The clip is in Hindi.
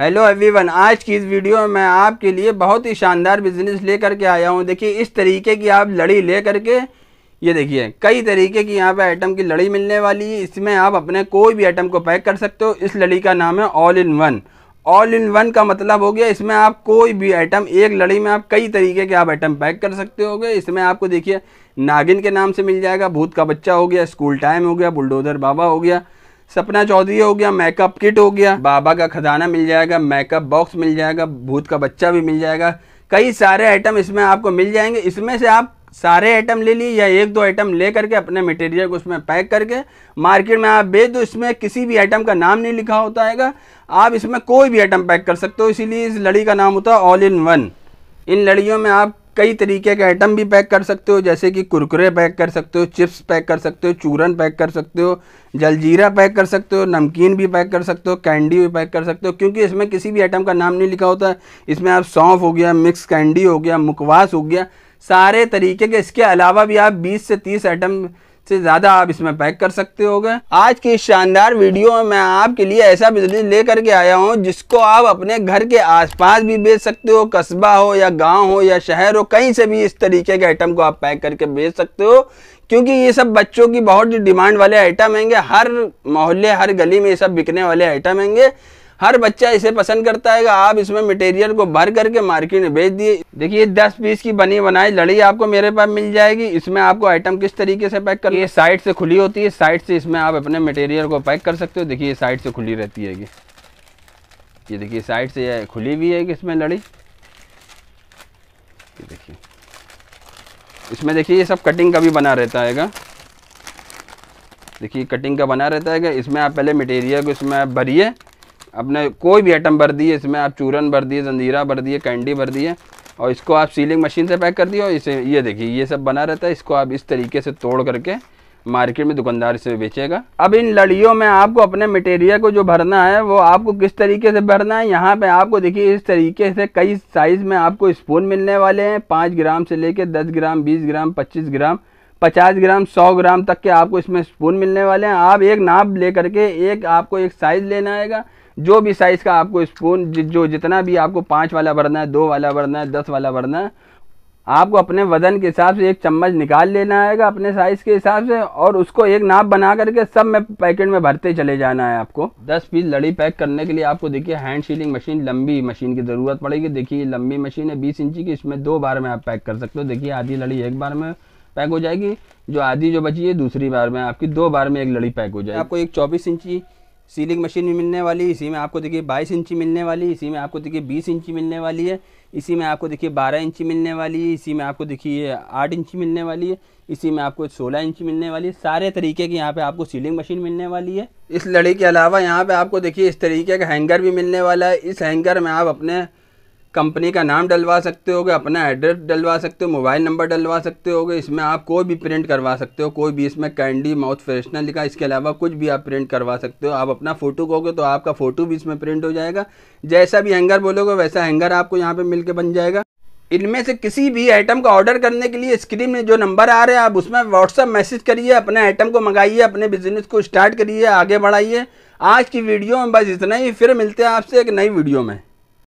हेलो एवरीवन आज की इस वीडियो में मैं आपके लिए बहुत ही शानदार बिजनेस लेकर के आया हूँ देखिए इस तरीके की आप लड़ी ले करके ये देखिए कई तरीके की यहाँ पे आइटम की लड़ी मिलने वाली है इसमें आप अपने कोई भी आइटम को पैक कर सकते हो इस लड़ी का नाम है all in one all in one का मतलब हो गया इसमें आप कोई भी आइटम एक लड़ी में आप कई तरीके के आप आइटम पैक कर सकते हो इसमें आपको देखिए नागिन के नाम से मिल जाएगा भूत का बच्चा हो गया स्कूल टाइम हो गया बुलडोज़र बाबा हो गया सपना चौधरी हो गया मेकअप किट हो गया बाबा का खजाना मिल जाएगा मेकअप बॉक्स मिल जाएगा भूत का बच्चा भी मिल जाएगा कई सारे आइटम इसमें आपको मिल जाएंगे इसमें से आप सारे आइटम ले लिए या एक दो आइटम ले करके अपने मटेरियल को उसमें पैक करके मार्केट में आप बेच दो इसमें किसी भी आइटम का नाम नहीं लिखा होता है आप इसमें कोई भी आइटम पैक कर सकते हो इसीलिए इस लड़ी का नाम होता है ऑल इन वन इन लड़ियों में आप कई तरीके के आइटम भी पैक कर सकते हो जैसे कि कुरकुरे पैक कर सकते हो चिप्स पैक कर सकते हो चूरन पैक कर सकते हो जलजीरा पैक कर सकते हो नमकीन भी पैक कर सकते हो कैंडी भी पैक कर सकते हो क्योंकि इसमें किसी भी आइटम का नाम नहीं लिखा होता इसमें आप सौंफ हो गया मिक्स कैंडी हो गया मुकवास हो गया सारे तरीके के इसके अलावा भी आप बीस से तीस आइटम से ज़्यादा आप इसमें पैक कर सकते हो आज की इस शानदार वीडियो में मैं आपके लिए ऐसा बिजनेस लेकर के आया हूँ जिसको आप अपने घर के आसपास भी बेच सकते हो कस्बा हो या गांव हो या शहर हो कहीं से भी इस तरीके के आइटम को आप पैक करके बेच सकते हो क्योंकि ये सब बच्चों की बहुत डिमांड वाले आइटम हैंगे हर मोहल्ले हर गली में ये सब बिकने वाले आइटम हैंगे हर बच्चा इसे पसंद करता है आप इसमें मटेरियल को भर करके मार्केट में भेज दिए देखिए दस पीस की बनी बनाई लड़ी आपको मेरे पास मिल जाएगी इसमें आपको आइटम किस तरीके से पैक कर साइड से खुली होती है साइड से इसमें आप अपने मटेरियल को पैक कर सकते हो देखिए साइड से खुली रहती है ये देखिए साइड से यह खुली भी है कि इसमें लड़ी ये देखिए इसमें देखिए ये सब कटिंग का भी बना रहता है देखिए कटिंग का बना रहता है इसमें आप पहले मटेरियल को इसमें आप भरिए अपने कोई भी आइटम भर दिए इसमें आप चूरन भर दिए जंजीरा भर दिए कैंडी भर दिए और इसको आप सीलिंग मशीन से पैक कर दिए और इसे ये देखिए ये सब बना रहता है इसको आप इस तरीके से तोड़ करके मार्केट में दुकानदार से बेचेगा अब इन लड़ियों में आपको अपने मटेरियल को जो भरना है वो आपको किस तरीके से भरना है यहाँ पे आपको देखिए इस तरीके से कई साइज़ में आपको स्पून मिलने वाले हैं पाँच ग्राम से लेके दस ग्राम बीस ग्राम पच्चीस ग्राम पचास ग्राम सौ ग्राम तक के आपको इसमें स्पून मिलने वाले हैं आप एक नाप ले करके एक आपको एक साइज़ लेना आएगा जो भी साइज़ का आपको स्पून जो जितना भी आपको पाँच वाला भरना है दो वाला भरना है दस वाला भरना है आपको अपने वज़न के हिसाब से एक चम्मच निकाल लेना आएगा अपने साइज़ के हिसाब से और उसको एक नाप बना करके सब में पैकेट में भरते चले जाना है आपको 10 पीस लड़ी पैक करने के लिए आपको देखिए हैंड शीलिंग मशीन लंबी मशीन की ज़रूरत पड़ेगी देखिए लंबी मशीन है 20 इंची की इसमें दो बार में आप पैक कर सकते हो देखिए आधी लड़ी एक बार में पैक हो जाएगी जो आधी जो बची है दूसरी बार में आपकी दो बार में एक लड़ी पैक हो जाएगी आपको एक चौबीस इंची सीलिंग मशीन भी मिलने वाली इसी में आपको देखिए बाईस इंची मिलने वाली इसी में आपको देखिए बीस इंची मिलने वाली है इसी में आपको देखिए बारह इंची मिलने वाली है इसी में आपको देखिए आठ इंची मिलने वाली है इसी में आपको सोलह इंची मिलने वाली है सारे तरीके की यहाँ पे आपको सीलिंग मशीन मिलने वाली है इस लड़ी के अलावा यहाँ पे आपको देखिए इस तरीके का हैंगर भी मिलने वाला है इस हैंगर में आप अपने कंपनी का नाम डलवा सकते हो अपना एड्रेस डलवा सकते हो मोबाइल नंबर डलवा सकते हो इसमें आप कोई भी प्रिंट करवा सकते हो कोई भी इसमें कैंडी माउथ फ्रेशनर लिखा इसके अलावा कुछ भी आप प्रिंट करवा सकते हो आप अपना फ़ोटो कहोगे तो आपका फ़ोटो भी इसमें प्रिंट हो जाएगा जैसा भी हैंगर बोलोगे वैसा हैंगर आपको यहाँ पर मिल बन जाएगा इनमें से किसी भी आइटम का ऑर्डर करने के लिए स्क्रीन में जो नंबर आ रहे हैं आप उसमें व्हाट्सअप मैसेज करिए अपने आइटम को मंगाइए अपने बिजनेस को स्टार्ट करिए आगे बढ़ाइए आज की वीडियो में बस इतना ही फिर मिलते हैं आपसे एक नई वीडियो में